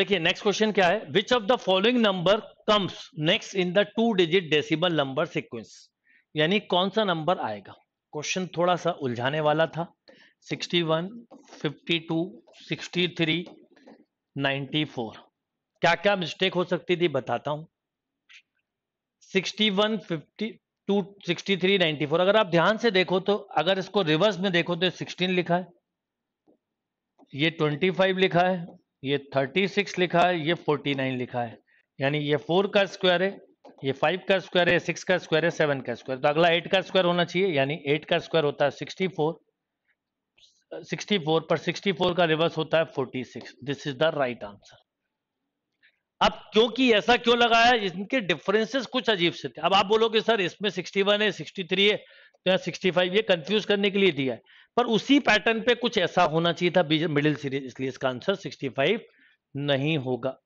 देखिए next question क्या है which of the following number comes next in the two digit decimal number sequence यानी कौन सा नंबर आएगा क्वेश्चन थोड़ा सा उलझाने वाला था 61, 52, 63, 94 क्या क्या मिस्टेक हो सकती थी बताता हूं 61, 52, 63, 94 अगर आप ध्यान से देखो तो अगर इसको रिवर्स में देखो तो 16 लिखा है ये 25 लिखा है ये 36 लिखा है ये 49 लिखा है यानी ये फोर का स्क्वायर है ये फाइव का स्क्वायर है सिक्स का स्क्वायर है सेवन का स्क्वायर तो अगला एट का स्क्वायर होना चाहिए यानी एट का स्क्वायर होता है सिक्सटी फोर सिक्सटी फोर पर सिक्सटी फोर का रिवर्स होता है forty six this is the right answer अब क्योंकि ऐसा क्यों लगाया इनके डिफरेंसेस कुछ अजीब से थे अब आप बोलोगे सर इसमें वन है थ्री है तो या 65 ये कंफ्यूज करने के लिए दिया है पर उसी पैटर्न पे कुछ ऐसा होना चाहिए था मिडिल सीरीज इसलिए इसका आंसर 65 नहीं होगा